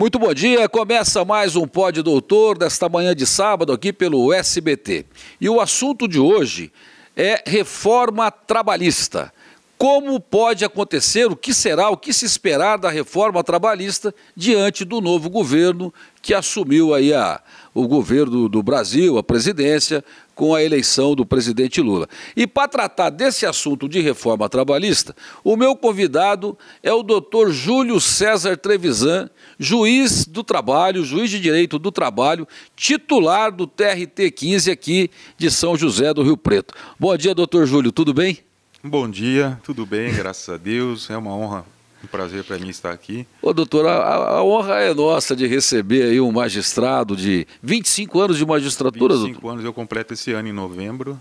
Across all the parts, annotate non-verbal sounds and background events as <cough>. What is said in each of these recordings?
Muito bom dia, começa mais um Pod Doutor desta manhã de sábado aqui pelo SBT. E o assunto de hoje é reforma trabalhista. Como pode acontecer, o que será, o que se esperar da reforma trabalhista diante do novo governo que assumiu aí a, o governo do Brasil, a presidência, com a eleição do presidente Lula. E para tratar desse assunto de reforma trabalhista, o meu convidado é o doutor Júlio César Trevisan, juiz do trabalho, juiz de direito do trabalho, titular do TRT 15 aqui de São José do Rio Preto. Bom dia, doutor Júlio, tudo bem? Bom dia, tudo bem, graças a Deus. É uma honra um prazer para mim estar aqui. Ô, doutor, a, a, honra é nossa de receber aí um magistrado de 25 anos de magistratura, 25 doutor. anos, eu completo esse ano em novembro,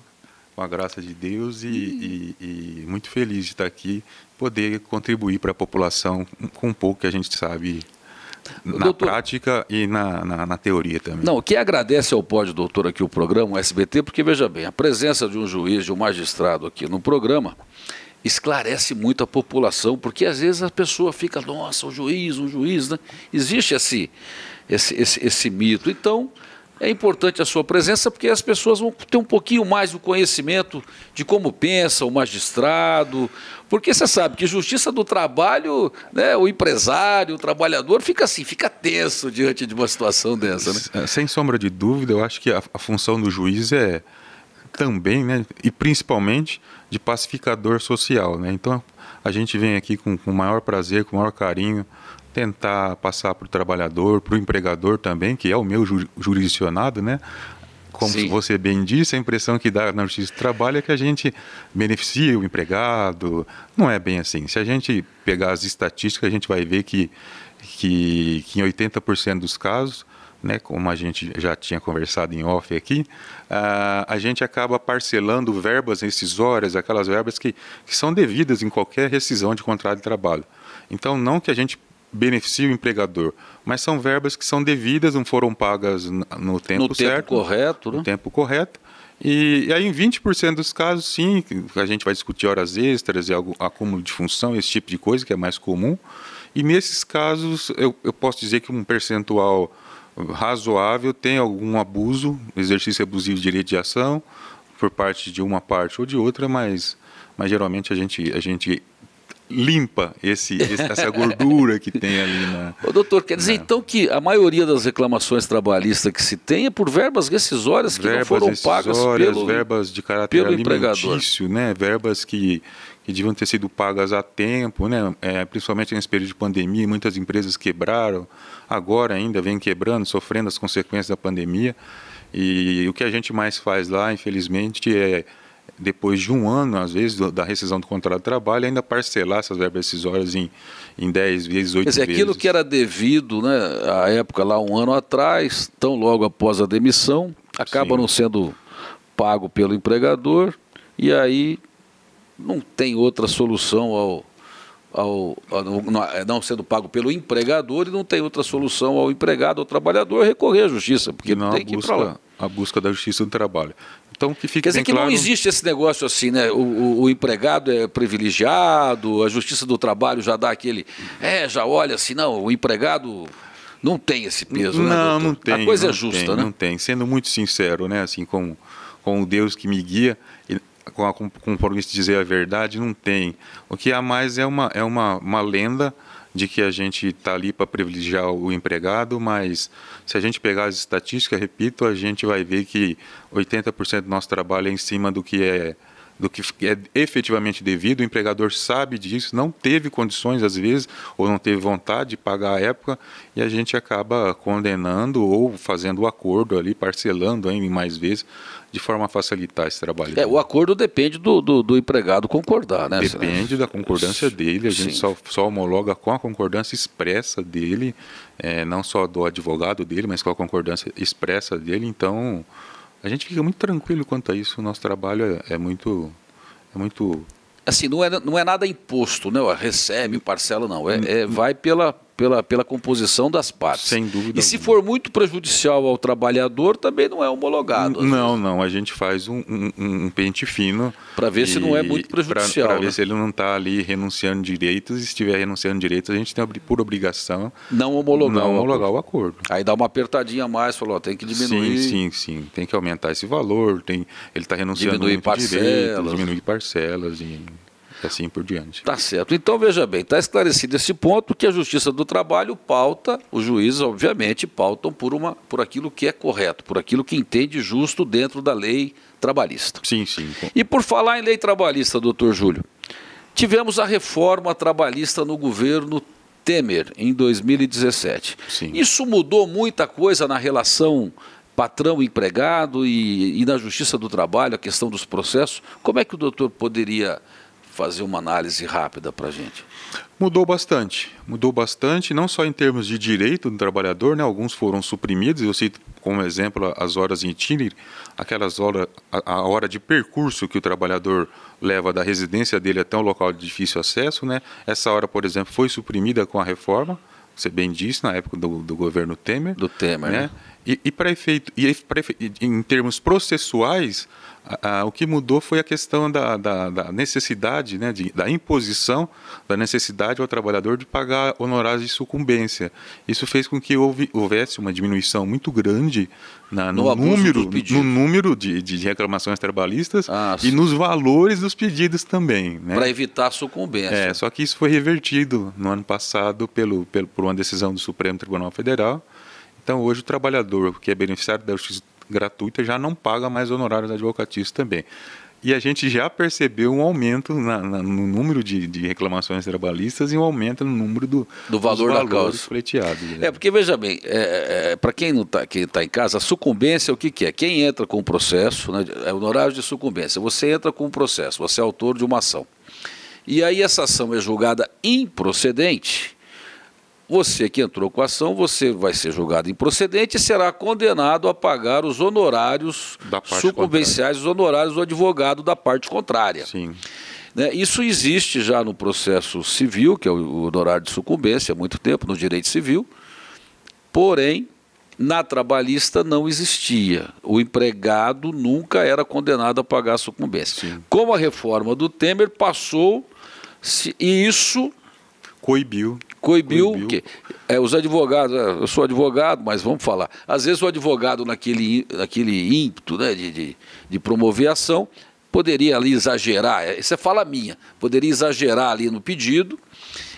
com a graça de Deus, e, e, e muito feliz de estar aqui, poder contribuir para a população com um pouco que a gente sabe na doutor, prática e na, na, na, teoria também. Não, que agradece ao pódio, doutor, aqui o programa, o SBT, porque veja bem, a presença de um juiz, de um magistrado aqui no programa, esclarece muito a população, porque às vezes a pessoa fica, nossa, um juiz, um juiz, né? Existe esse, esse, esse, esse mito. Então, é importante a sua presença porque as pessoas vão ter um pouquinho mais do conhecimento de como pensa o magistrado, porque você sabe que justiça do trabalho, né, o empresário, o trabalhador fica assim, fica tenso diante de uma situação dessa, né? É, sem sombra de dúvida, eu acho que a, a função do juiz é também, né, e principalmente de pacificador social, né? Então a gente vem aqui com, o maior prazer, com o maior carinho, tentar passar para o trabalhador, para o empregador também, que é o meu ju jurisdicionado, né? Como Sim. você bem disse, a impressão que dá na justiça do trabalho é que a gente beneficia o empregado. Não é bem assim. Se a gente pegar as estatísticas, a gente vai ver que, que, que em 80% dos casos né, como a gente já tinha conversado em off aqui, a, a gente acaba parcelando verbas rescisórias, aquelas verbas que, que são devidas em qualquer rescisão de contrato de trabalho. Então, não que a gente beneficie o empregador, mas são verbas que são devidas, não foram pagas no tempo no certo. Tempo correto, né? no né? tempo correto. E, e aí, em 20% dos casos, sim, a gente vai discutir horas extras e algum, acúmulo de função, esse tipo de coisa, que é mais comum. E nesses casos, eu, eu posso dizer que um percentual razoável, tem algum abuso, exercício abusivo de direito de ação por parte de uma parte ou de outra, mas, mas geralmente a gente, a gente limpa esse, essa <laughs> gordura que tem ali na. Ô, doutor, quer dizer na... então que a maioria das reclamações trabalhistas que se tem é por verbas rescisórias que verbas não foram pagas pelo verbas de caráter pelo empregador. né? Verbas que que deviam ter sido pagas a tempo, né? É, principalmente nesse período de pandemia, muitas empresas quebraram, agora ainda vêm quebrando, sofrendo as consequências da pandemia. E o que a gente mais faz lá, infelizmente, é depois de um ano, às vezes, da rescisão do contrato de trabalho, ainda parcelar essas verbas rescisórias em, em 10 vezes, 8 Quer dizer, vezes. aquilo que era devido né, à época, lá um ano atrás, tão logo após a demissão, acaba Sim. não sendo pago pelo empregador e aí não tem outra solução ao, ao, ao é, não sendo pago pelo empregador e não tem outra solução ao empregado, ao trabalhador, é recorrer à justiça, porque não, tem que busca, ir para lá. A busca da justiça do trabalho. Então, que fique Quer dizer que claro... não existe esse negócio assim, né? O, o, o, empregado é privilegiado, a justiça do trabalho já dá aquele. É, já olha assim, não, o empregado não tem esse peso, né, não, né? Não tem. A coisa é justa, tem, né? Não tem. Sendo muito sincero, né? Assim, com, com o Deus que me guia, com, com, de dizer a verdade, não tem. O que há mais é uma, é uma, uma lenda de que a gente está ali para privilegiar o empregado, mas se a gente pegar as estatísticas, repito, a gente vai ver que 80% do nosso trabalho é em cima do que é do que é efetivamente devido, o empregador sabe disso, não teve condições às vezes, ou não teve vontade de pagar à época, e a gente acaba condenando ou fazendo o acordo ali, parcelando ainda mais vezes, de forma a facilitar esse trabalho. É, o acordo depende do, do, do empregado concordar, né? Depende da concordância dele, a gente só, só, homologa com a concordância expressa dele, é, não só do advogado dele, mas com a concordância expressa dele, então... A gente fica muito tranquilo quanto a isso. O nosso trabalho é, é muito, é muito assim, não é, não é nada imposto, né? Recebe, parcela, não. É, é vai pela, pela, pela composição das partes. Sem dúvida. E se for muito prejudicial ao trabalhador, também não é homologado. Né? Não, vezes. não. A gente faz um, um, um pente fino. Para ver se não é muito prejudicial. Para né? ver se ele não está ali renunciando direitos. E se estiver renunciando direitos, a gente tem por obrigação. Não homologar, não homologar o acordo. Aí dá uma apertadinha a mais, falou, ó, tem que diminuir. Sim, sim, sim. Tem que aumentar esse valor. Tem, ele está renunciando diminui parcelas. direitos, diminuir parcelas assim por diante. Tá certo. Então, veja bem, está esclarecido esse ponto que a Justiça do Trabalho pauta, os juízes, obviamente, pautam por, uma, por aquilo que é correto, por aquilo que entende justo dentro da lei trabalhista. Sim, sim. E por falar em lei trabalhista, doutor Júlio, tivemos a reforma trabalhista no governo Temer, em 2017. Sim. Isso mudou muita coisa na relação patrão-empregado e, e, na justiça do trabalho, a questão dos processos. Como é que o doutor poderia fazer uma análise rápida para a gente. Mudou bastante, mudou bastante, não só em termos de direito do trabalhador, né? alguns foram suprimidos, eu cito como exemplo as horas em itinerary, aquelas horas, a, a, hora de percurso que o trabalhador leva da residência dele até um local de difícil acesso, né? essa hora, por exemplo, foi suprimida com a reforma, você bem disse, na época do, do governo Temer. Do Temer, né? né? E, e para efeito, e efeito, em termos processuais, a, a, o que mudou foi a questão da, da, da necessidade, né, de, da imposição da necessidade ao trabalhador de pagar honorários de sucumbência. Isso fez com que houve, houvesse uma diminuição muito grande na, no, no, número, no número de, de reclamações trabalhistas ah, e nos valores dos pedidos também. Né? Para evitar a sucumbência. É, só que isso foi revertido no ano passado pelo, pelo, por uma decisão do Supremo Tribunal Federal então, hoje, o trabalhador que é beneficiário da justiça gratuita já não paga mais honorários advocatícios também. E a gente já percebeu um aumento na, na, no número de, de, reclamações trabalhistas e um aumento no número do, do valor da causa. pleiteados. Né? É, porque veja bem, é, é, é para quem não está tá em casa, a sucumbência o que, que é? Quem entra com o processo, né, é honorário de sucumbência, você entra com o processo, você é autor de uma ação. E aí essa ação é julgada improcedente, você que entrou com a ação, você vai ser julgado improcedente e será condenado a pagar os honorários sucumbenciais, os honorários do advogado da parte contrária. Sim. Né? Isso existe já no processo civil, que é o honorário de sucumbência, há muito tempo, no direito civil. Porém, na trabalhista não existia. O empregado nunca era condenado a pagar a sucumbência. Sim. Com a reforma do Temer, passou e isso Coibiu. Coibiu, coibiu. Que, é, os advogados, é, eu sou advogado, mas vamos falar. Às vezes o advogado, naquele, naquele ímpeto né, de, de, de promover ação, poderia ali exagerar, é, isso é fala minha, poderia exagerar ali no pedido,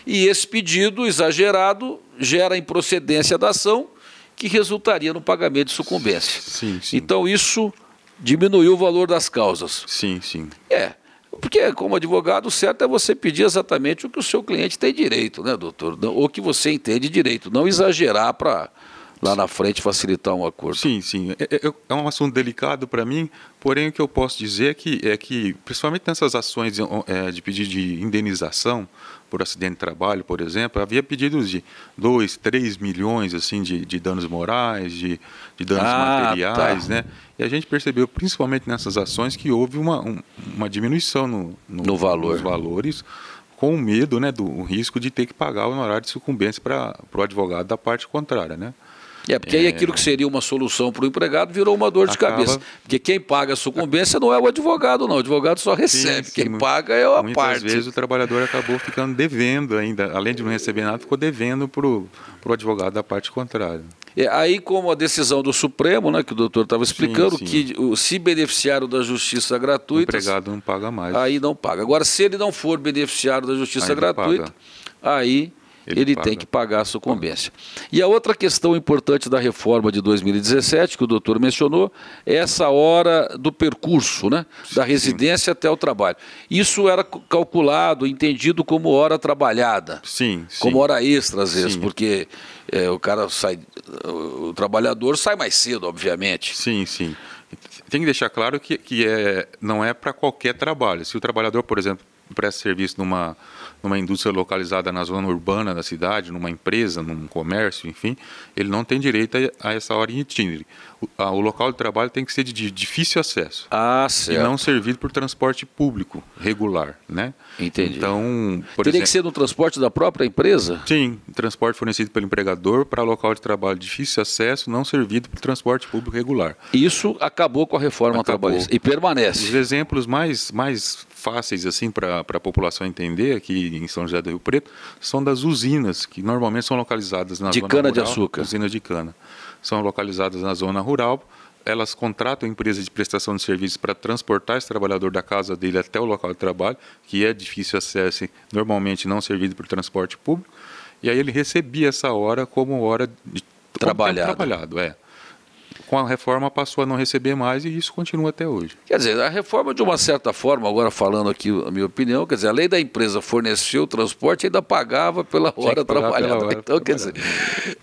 e esse pedido exagerado gera improcedência da ação, que resultaria no pagamento de sucumbência. Sim, sim. Então isso diminuiu o valor das causas. Sim, sim. É, porque, como advogado, o certo é você pedir exatamente o que o seu cliente tem direito, né, doutor? Ou que você entende direito. Não exagerar para lá na frente facilitar um acordo. Sim, sim. É, é, é um assunto delicado para mim, porém o que eu posso dizer é que, é que principalmente nessas ações de, eh, é, de pedido de indenização por acidente de trabalho, por exemplo, havia pedidos de 2, 3 milhões assim de, de danos morais, de, de danos ah, materiais, tá. né? E a gente percebeu, principalmente nessas ações, que houve uma, um, uma diminuição no, no, no valor. nos valores, com o medo né, do o risco de ter que pagar o honorário de sucumbência para o advogado da parte contrária, né? É, porque é... aí aquilo que seria uma solução para o empregado virou uma dor Acaba... de cabeça. Porque quem paga a sucumbência não é o advogado, não. O advogado só recebe. Sim, sim. Quem paga é a Muitas parte. Muitas vezes o trabalhador acabou ficando devendo ainda. Além de não receber nada, ficou devendo para o advogado da parte contrária. É, aí, como a decisão do Supremo, né, que o doutor estava explicando, sim, sim. que se beneficiário da justiça gratuita. O empregado não paga mais. Aí não paga. Agora, se ele não for beneficiário da justiça aí gratuita, aí ele, ele tem que pagar a sucumbência. E a outra questão importante da reforma de 2017, que o doutor mencionou, é essa hora do percurso, né? da residência sim. até o trabalho. Isso era calculado, entendido como hora trabalhada. Sim. sim. Como hora extra, às vezes, sim. porque é, o cara sai. O trabalhador sai mais cedo, obviamente. Sim, sim. Tem que deixar claro que, que é, não é para qualquer trabalho. Se o trabalhador, por exemplo, presta serviço numa numa indústria localizada na zona urbana da cidade, numa empresa, num comércio, enfim, ele não tem direito a, essa hora em itinere. O, a, o, local de trabalho tem que ser de, de difícil acesso. Ah, certo. E não servido por transporte público regular, né? Entendi. Então, Teria exemplo, que ser no transporte da própria empresa? Sim, transporte fornecido pelo empregador para local de trabalho de difícil acesso, não servido por transporte público regular. Isso acabou com a reforma acabou. trabalhista e permanece. Os exemplos mais mais fáceis assim para a população entender aqui em São José do Rio Preto são das usinas que normalmente são localizadas na de zona cana rural, de açúcar usinas de cana são localizadas na zona rural elas contratam empresas de prestação de serviços para transportar esse trabalhador da casa dele até o local de trabalho que é difícil acesso normalmente não servido por transporte público e aí ele recebia essa hora como hora de trabalhado. trabalhado é com a reforma passou a não receber mais e isso continua até hoje. Quer dizer, a reforma, de uma certa forma, agora falando aqui a minha opinião, quer dizer, a lei da empresa forneceu o transporte e ainda pagava pela hora trabalhada. Pela <laughs> hora então, quer dizer,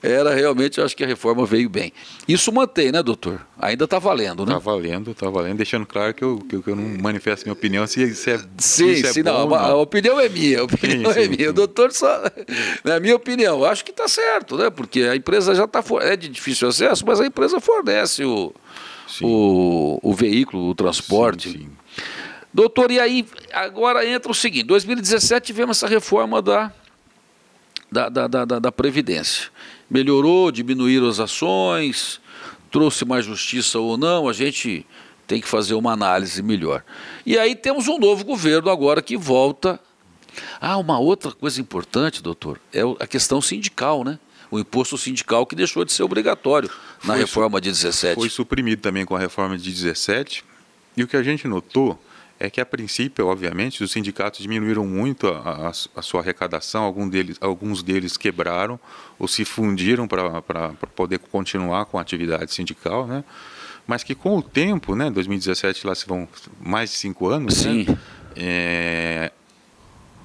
era realmente, eu acho que a reforma veio bem. Isso mantém, né, doutor? Ainda está valendo, né? Está valendo, está valendo, deixando claro que eu, que eu não manifesto minha opinião se é, é. Sim, é sim, bom, não, a, a opinião é minha, a opinião sim, é minha. Sim. O doutor só. Na minha opinião, acho que está certo, né? Porque a empresa já está. É de difícil acesso, mas a empresa fornece abastece o, o, o, veículo, o transporte. Sim, sim. Doutor, e aí agora entra o seguinte: 2017 tivemos essa reforma da, da, da, da, da Previdência. Melhorou, diminuíram as ações, trouxe mais justiça ou não, a gente tem que fazer uma análise melhor. E aí temos um novo governo agora que volta. Ah, uma outra coisa importante, doutor, é a questão sindical, né? O imposto sindical que deixou de ser obrigatório na foi reforma de 17. Foi suprimido também com a reforma de 17. E o que a gente notou é que, a princípio, obviamente, os sindicatos diminuíram muito a, a, a sua arrecadação, algum deles, alguns deles quebraram ou se fundiram para poder continuar com a atividade sindical, né? mas que com o tempo, né, 2017 lá se vão mais de cinco anos, né? Sim. Né? É,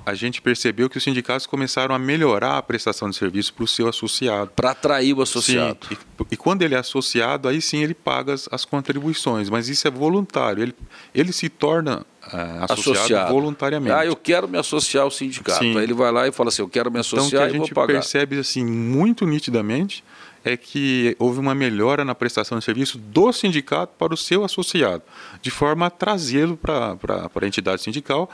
a gente percebeu que os sindicatos começaram a melhorar a prestação de serviço para o seu associado. Para atrair o associado. Sim, e, e, quando ele é associado, aí sim ele paga as, as contribuições, mas isso é voluntário. Ele, ele se torna é, associado, associado, voluntariamente. Ah, eu quero me associar ao sindicato. Sim. Aí ele vai lá e fala assim, eu quero me então, associar então, que a gente percebe assim muito nitidamente é que houve uma melhora na prestação de serviço do sindicato para o seu associado, de forma a trazê-lo para a entidade sindical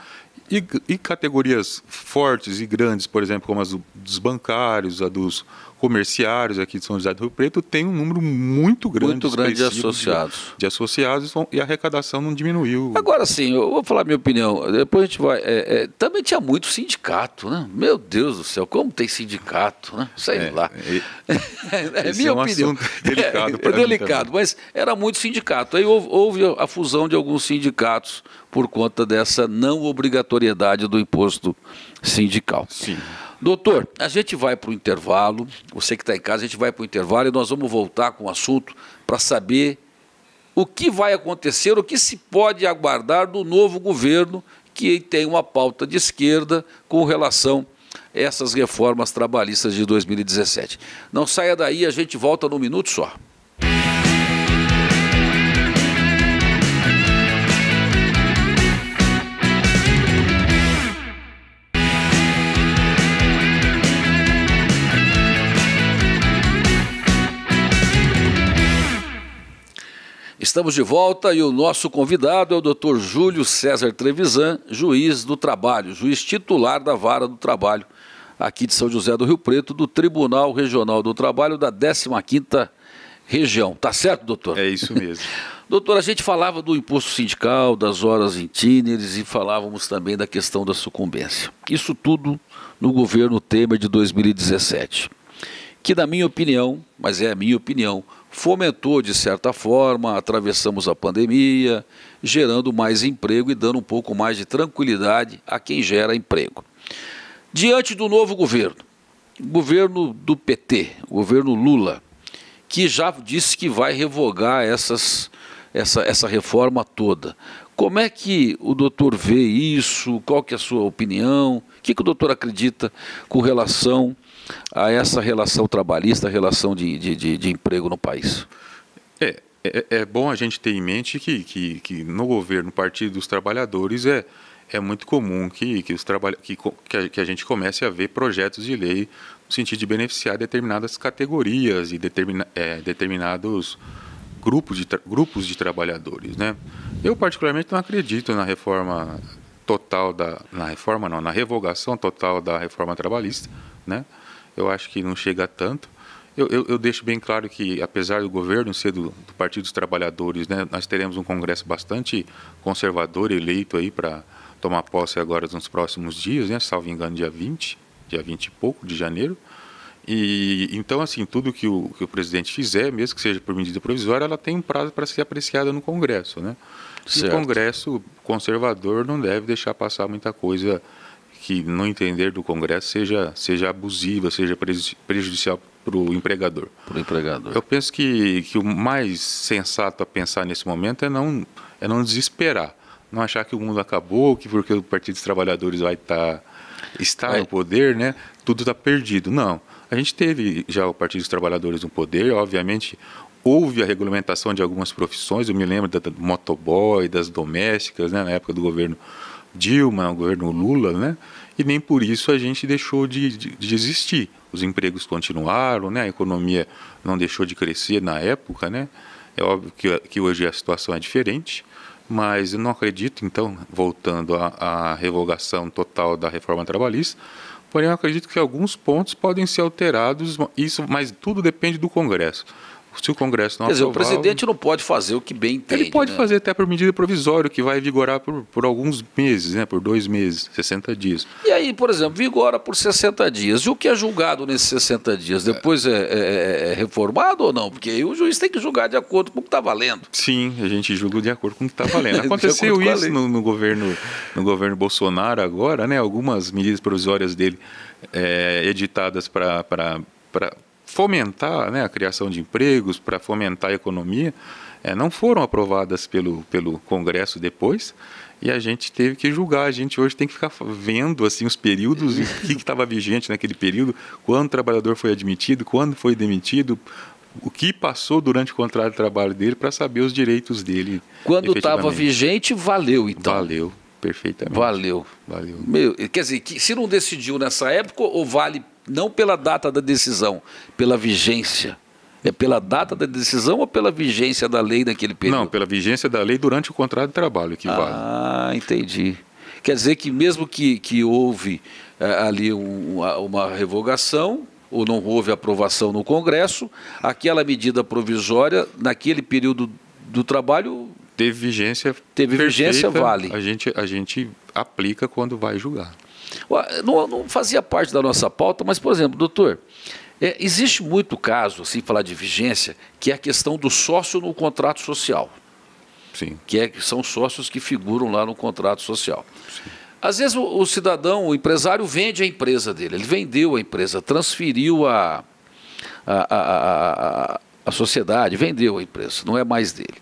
e, e categorias fortes e grandes, por exemplo, como as dos bancários, a dos comerciários aqui de São José do Rio Preto tem um número muito grande, muito grande de associados. De, de associados e a arrecadação não diminuiu. Agora sim, eu vou falar minha opinião. Depois a gente vai. É, é, também tinha muito sindicato, né? Meu Deus do céu, como tem sindicato, né? Sei é, lá. É, <laughs> é minha é um opinião. Delicado <laughs> é, delicado, é mas era muito sindicato. Aí houve, houve a fusão de alguns sindicatos por conta dessa não obrigatoriedade do imposto sindical. Sim. Doutor, a gente vai para o intervalo, você que está em casa, a gente vai para o intervalo e nós vamos voltar com o assunto para saber o que vai acontecer, o que se pode aguardar do novo governo que tem uma pauta de esquerda com relação a essas reformas trabalhistas de 2017. Não saia daí, a gente volta num minuto só. Estamos de volta e o nosso convidado é o Dr. Júlio César Trevisan, juiz do trabalho, juiz titular da Vara do Trabalho, aqui de São José do Rio Preto, do Tribunal Regional do Trabalho da 15ª Região. Tá certo, doutor? É isso mesmo. <laughs> doutor, a gente falava do imposto sindical, das horas itíneres e falávamos também da questão da sucumbência. Isso tudo no governo Temer de 2017, que na minha opinião, mas é a minha opinião, fomentou, de certa forma, atravessamos a pandemia, gerando mais emprego e dando um pouco mais de tranquilidade a quem gera emprego. Diante do novo governo, governo do PT, governo Lula, que já disse que vai revogar essas, essa, essa reforma toda. Como é que o doutor vê isso? Qual que é a sua opinião? O que, que o doutor acredita com relação a essa relação trabalhista, a relação de, de, de, de emprego no país? É, é, é, bom a gente ter em mente que, que, que no governo, Partido dos Trabalhadores, é, é muito comum que, que, os trabalha, que, que, a, gente comece a ver projetos de lei no sentido de beneficiar determinadas categorias e determina, é, determinados grupos de, grupos de trabalhadores. Né? Eu, particularmente, não acredito na reforma total da. Na reforma, não, na revogação total da reforma trabalhista. Né? eu acho que não chega a tanto. Eu, eu, eu, deixo bem claro que, apesar do governo ser do, do Partido dos Trabalhadores, né, nós teremos um Congresso bastante conservador eleito aí para tomar posse agora nos próximos dias, né, salvo engano, dia 20, dia 20 e pouco de janeiro. E então, assim, tudo que o, que o presidente fizer, mesmo que seja por medida provisória, ela tem um prazo para ser apreciada no Congresso, né? E o Congresso conservador não deve deixar passar muita coisa que no entender do Congresso seja seja abusiva, seja prejudicial para o empregador. Para o empregador. Eu penso que, que o mais sensato a pensar nesse momento é não é não desesperar, não achar que o mundo acabou, que porque o Partido dos Trabalhadores vai estar tá, está é. no poder, né? Tudo está perdido. Não. A gente teve já o Partido dos Trabalhadores no poder, obviamente houve a regulamentação de algumas profissões, eu me lembro da, da motoboy, das domésticas, né, na época do governo Dilma, o governo Lula, né? E nem por isso a gente deixou de, de, de existir. Os empregos continuaram, né? A economia não deixou de crescer na época, né? É óbvio que, que hoje a situação é diferente, mas eu não acredito, então, voltando à, à revogação total da reforma trabalhista, porém eu acredito que alguns pontos podem ser alterados, isso, mas tudo depende do Congresso se o Congresso não Quer dizer, o presidente não pode fazer o que bem entende. Ele pode né? fazer até por medida provisória, que vai vigorar por, por alguns meses, né? por dois meses, 60 dias. E aí, por exemplo, vigora por 60 dias. E o que é julgado nesses 60 dias? Depois é, é, é, é reformado ou não? Porque aí o juiz tem que julgar de acordo com o que está valendo. Sim, a gente julga de acordo com o que está valendo. <laughs> Aconteceu isso no, no, governo, no governo Bolsonaro agora, né? algumas medidas provisórias dele é, editadas para fomentar né, a criação de empregos, para fomentar a economia, é, não foram aprovadas pelo, pelo Congresso depois. E a gente teve que julgar. A gente hoje tem que ficar vendo assim os períodos, o que estava vigente naquele período, quando o trabalhador foi admitido, quando foi demitido, o que passou durante o contrato de trabalho dele para saber os direitos dele. Quando estava vigente, valeu então. Valeu, perfeitamente. Valeu. Valeu. Meu, quer dizer, que se não decidiu nessa época, ou vale não pela data da decisão, pela vigência. É pela data da decisão ou pela vigência da lei naquele período? Não, pela vigência da lei durante o contrato de trabalho que ah, vale. Ah, entendi. Quer dizer que mesmo que, que houve é, ali um, uma revogação, ou não houve aprovação no Congresso, aquela medida provisória, naquele período do trabalho. Teve vigência. Teve perfeita, vigência, vale. A gente, a gente aplica quando vai julgar. Não, não fazia parte da nossa pauta, mas, por exemplo, doutor, é, existe muito caso, assim, falar de vigência, que é a questão do sócio no contrato social. Sim. Que, é, que são sócios que figuram lá no contrato social. Sim. Às vezes o, o, cidadão, o empresário, vende a empresa dele. Ele vendeu a empresa, transferiu a, a, a, a, a sociedade, vendeu a empresa, não é mais dele.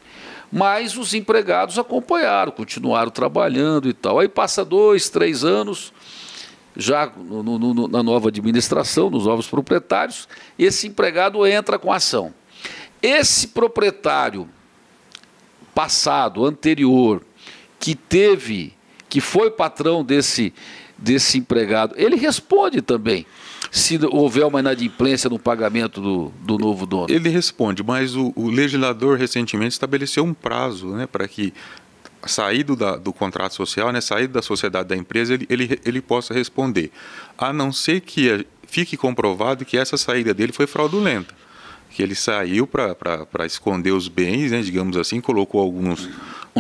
Mas os empregados acompanharam, continuaram trabalhando e tal. Aí passa dois, três anos, já no, no, na nova administração, nos novos proprietários, esse empregado entra com ação. Esse proprietário passado, anterior, que teve, que foi patrão desse, desse empregado, ele responde também se houver uma inadimplência no pagamento do, do novo dono? Ele responde, mas o, o legislador recentemente estabeleceu um prazo né, para que saído da, do contrato social, né, saído da sociedade da empresa, ele, ele, ele possa responder. A não ser que fique comprovado que essa saída dele foi fraudulenta. Que ele saiu para esconder os bens, né, digamos assim, colocou alguns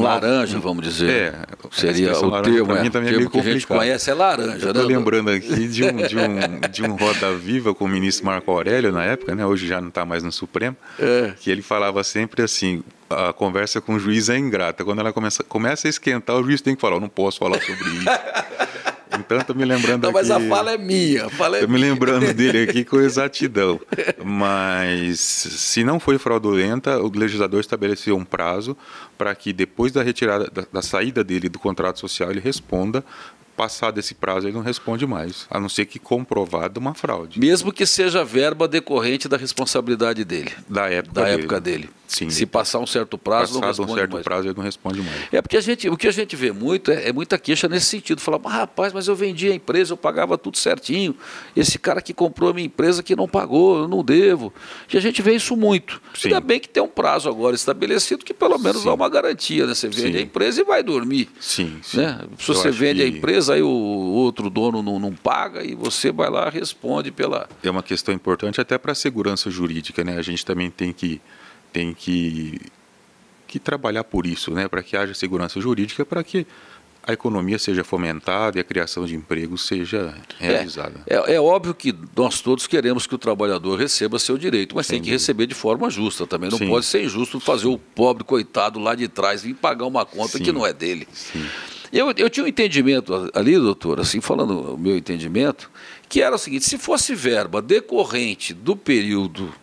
laranja, vamos dizer. É, seria o termo. É, mim, também é termo que a gente conhece é laranja. Estou né? lembrando aqui de um, de, um, de um Roda Viva com o ministro Marco Aurélio, na época, né? hoje já não está mais no Supremo, é. que ele falava sempre assim, a conversa com o juiz é ingrata. Quando ela começa, começa a esquentar, o juiz tem que falar, não posso falar sobre isso. <laughs> Então estou me lembrando Não, mas a fala é minha. Estou é me lembrando <laughs> dele aqui com exatidão. Mas se não foi fraudulenta, o legislador estabeleceu um prazo para que depois da retirada, da, da saída dele do contrato social, ele responda passar desse prazo, ele não responde mais, a não ser que comprovado uma fraude. Mesmo que seja verba decorrente da responsabilidade dele. Da época da dele. Época dele. Sim. Se passar um certo prazo, Passado não responde um certo mais. prazo, ele não responde mais. É porque a gente, o que a gente vê muito é, é muita queixa nesse sentido. Falar, ah, rapaz, mas eu vendi a empresa, eu pagava tudo certinho. Esse cara que comprou a minha empresa que não pagou, eu não devo. E a gente vê isso muito. Sim. Ainda bem que tem um prazo agora estabelecido que pelo menos sim. dá uma garantia. Né? Você vende sim. a empresa e vai dormir. Sim. sim. Né? Se eu você vende que... a empresa, aí o outro dono não, não paga e você vai lá responde pela. É uma questão importante até para a segurança jurídica, né? A gente também tem que, tem que, que trabalhar por isso, né? Para que haja segurança jurídica, para que a economia seja fomentada e a criação de emprego seja realizada. É, é, é, óbvio que nós todos queremos que o trabalhador receba seu direito, mas Sem tem que dúvida. receber de forma justa também. Não Sim. pode ser injusto fazer o pobre coitado lá de trás vir pagar uma conta Sim. que não é dele. Sim. Eu, eu tinha um entendimento ali, doutor, assim, falando o meu entendimento, que era o seguinte: se fosse verba decorrente do período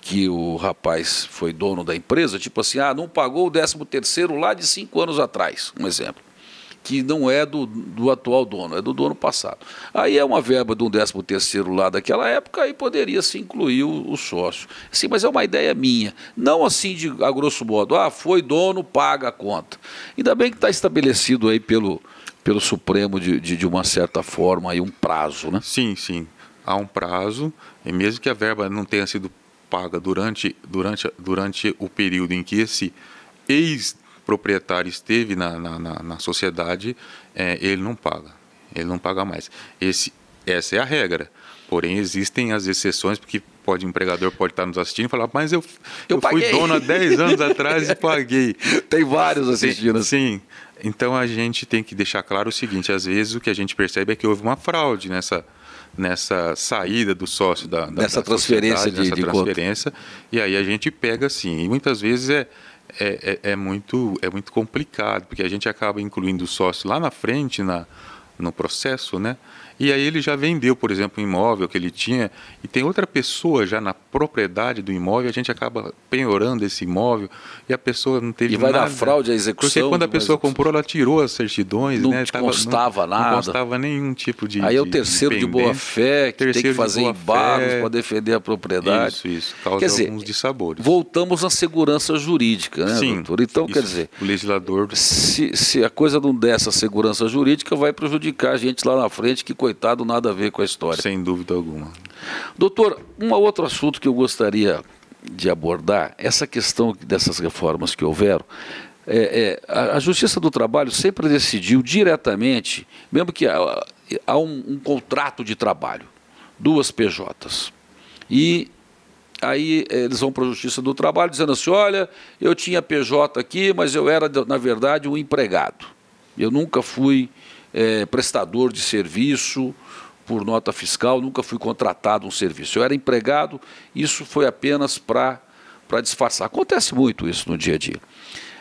que o rapaz foi dono da empresa, tipo assim, ah, não pagou o 13 terceiro lá de cinco anos atrás, um exemplo que não é do, do atual dono, é do dono passado. Aí é uma verba de um 13 terceiro lá daquela época, aí poderia se incluir o, o sócio. Sim, mas é uma ideia minha, não assim de a grosso modo, ah, foi dono, paga a conta. Ainda bem que está estabelecido aí pelo, pelo Supremo de, de, de, uma certa forma aí um prazo, né? Sim, sim. Há um prazo, e mesmo que a verba não tenha sido paga durante, durante, durante o período em que esse ex proprietário esteve na, na, na, na sociedade, é, ele não paga. Ele não paga mais. Esse, essa é a regra. Porém, existem as exceções, porque pode, o empregador pode estar nos assistindo e falar, mas eu, eu, eu fui dono há 10 anos atrás e paguei. <laughs> Tem vários assistindo. Sim. Então a gente tem que deixar claro o seguinte: às vezes o que a gente percebe é que houve uma fraude nessa, nessa saída do sócio da, da nessa da transferência de, nessa de transferência conta. e aí a gente pega assim e muitas vezes é é, é, é, muito, é muito complicado, porque a gente acaba incluindo o sócio lá na frente na, no processo, né? E aí ele já vendeu, por exemplo, um imóvel que ele tinha e tem outra pessoa já na propriedade do imóvel, a gente acaba penhorando esse imóvel e a pessoa não teve nada. E vai nada. dar fraude à execução. Porque quando a pessoa comprou, ela tirou as certidões, não né? Tava, constava não, nada. Não constava nenhum tipo de Aí é o terceiro de, de boa fé que terceiro tem que fazer embargos para defender a propriedade. Isso, isso. Causa quer dizer, alguns dissabores. Voltamos à segurança jurídica, né, Sim, doutor? Então, isso, quer dizer, o legislador se, se a coisa não der essa segurança jurídica, vai prejudicar a gente lá na frente que coisa coitado nada a ver com a história. Sem dúvida alguma. Doutor, um outro assunto que eu gostaria de abordar, essa questão dessas reformas que houveram, é, é, a, a, Justiça do Trabalho sempre decidiu diretamente, mesmo que há, há um, um, contrato de trabalho, duas PJs. E aí eh, eles vão para a Justiça do Trabalho dizendo assim: olha, eu tinha PJ aqui, mas eu era, na verdade, um empregado. Eu nunca fui é, prestador de serviço por nota fiscal, nunca fui contratado um serviço. Eu era empregado, isso foi apenas para disfarçar. Acontece muito isso no dia a dia.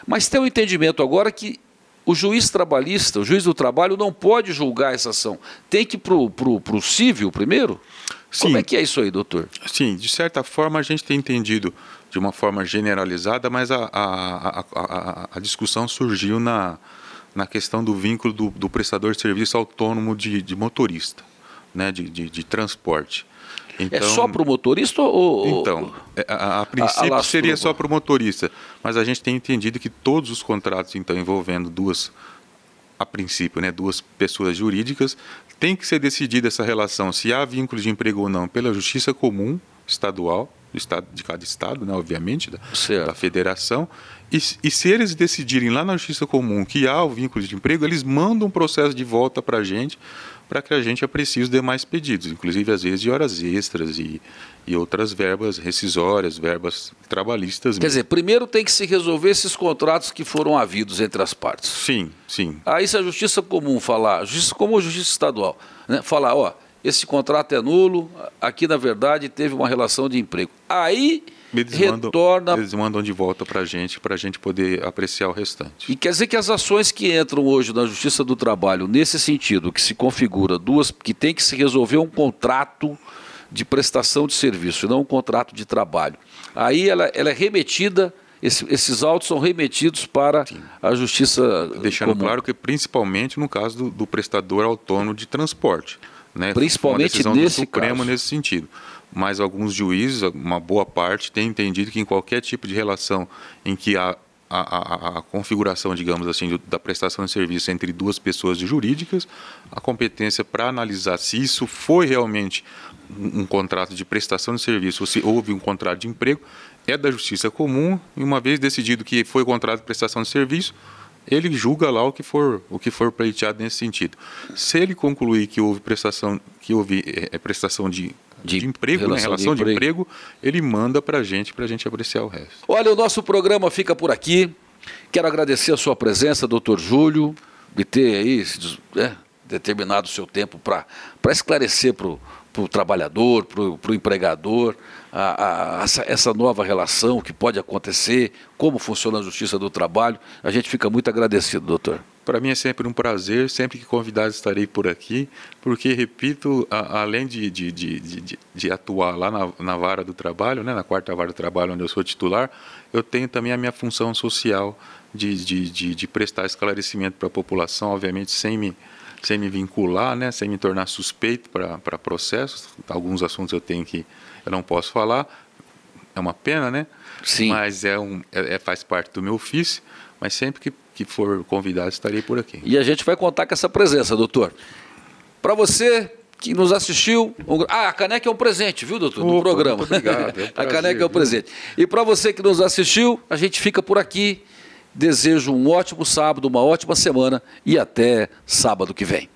Mas tem um entendimento agora que o juiz trabalhista, o juiz do trabalho, não pode julgar essa ação. Tem que ir para o cível primeiro? Sim. Como é que é isso aí, doutor? Sim, de certa forma a gente tem entendido de uma forma generalizada, mas a, a, a, a discussão surgiu na, na questão do vínculo do, do prestador de serviço autônomo de, de motorista, né, de, de, de transporte. É então, então, é só para o motorista ou. Então, a, a princípio a, seria só para o motorista, mas a gente tem entendido que todos os contratos, então, envolvendo duas, a princípio, né, duas pessoas jurídicas, tem que ser decidida essa relação, se há vínculo de emprego ou não, pela Justiça Comum Estadual, do estado, de cada estado, né, obviamente, da, da federação. E, e, se eles decidirem lá na Justiça Comum que há o vínculo de emprego, eles mandam um processo de volta para a gente, para que a gente aprecie é os demais pedidos, inclusive às vezes de horas extras e, e outras verbas rescisórias, verbas trabalhistas. Mesmo. Quer dizer, primeiro tem que se resolver esses contratos que foram havidos entre as partes. Sim, sim. Aí se a Justiça Comum falar, Justiça Comum Justiça Estadual, né, falar, ó esse contrato é nulo, aqui na verdade teve uma relação de emprego. Aí eles retorna. Mandam, eles mandam de volta para a gente, para a gente poder apreciar o restante. E quer dizer que as ações que entram hoje na Justiça do Trabalho, nesse sentido, que se configura duas, que tem que se resolver um contrato de prestação de serviço, não um contrato de trabalho. Aí ela, ela é remetida esse, esses autos são remetidos para Sim. a justiça. Deixando comum. claro que principalmente no caso do, do prestador autônomo de transporte. Né? Principalmente nesse Supremo caso. nesse sentido. Mas alguns juízes, uma boa parte, têm entendido que em qualquer tipo de relação em que a a, a, a, configuração, digamos assim, da prestação de serviço entre duas pessoas jurídicas, a competência para analisar se isso foi realmente um, um, contrato de prestação de serviço ou se houve um contrato de emprego, é da Justiça Comum, e uma vez decidido que foi contrato de prestação de serviço, ele julga lá o que for o que for pleiteado nesse sentido. Se ele concluir que houve prestação que houve é, prestação de de, de, emprego, relação, né? relação de, de emprego. emprego, ele manda para a gente, para a gente apreciar o resto. Olha, o nosso programa fica por aqui. Quero agradecer a sua presença, doutor Júlio, de ter aí né, determinado o seu tempo para esclarecer para o trabalhador, para o empregador, a, a, essa nova relação que pode acontecer, como funciona a justiça do trabalho. A gente fica muito agradecido, doutor. Para mim é sempre um prazer, sempre que convidado estarei por aqui, porque, repito, a, além de, de, de, de, atuar lá na, na vara do trabalho, né, na quarta vara do trabalho, onde eu sou titular, eu tenho também a minha função social de, de prestar esclarecimento para a população, obviamente sem me sem me vincular, né, sem me tornar suspeito para processos. Alguns assuntos eu tenho que eu não posso falar. É uma pena, né? Sim. Mas é um é, é faz parte do meu ofício, mas sempre que, que for convidado estarei por aqui. E a gente vai contar com essa presença, doutor. Para você que nos assistiu. Um... Ah, a caneca é um presente, viu, doutor? Opa, do programa. Muito obrigado. É um prazer, <laughs> a caneca é um presente. E para você que nos assistiu, a gente fica por aqui. Desejo um ótimo sábado, uma ótima semana e até sábado que vem.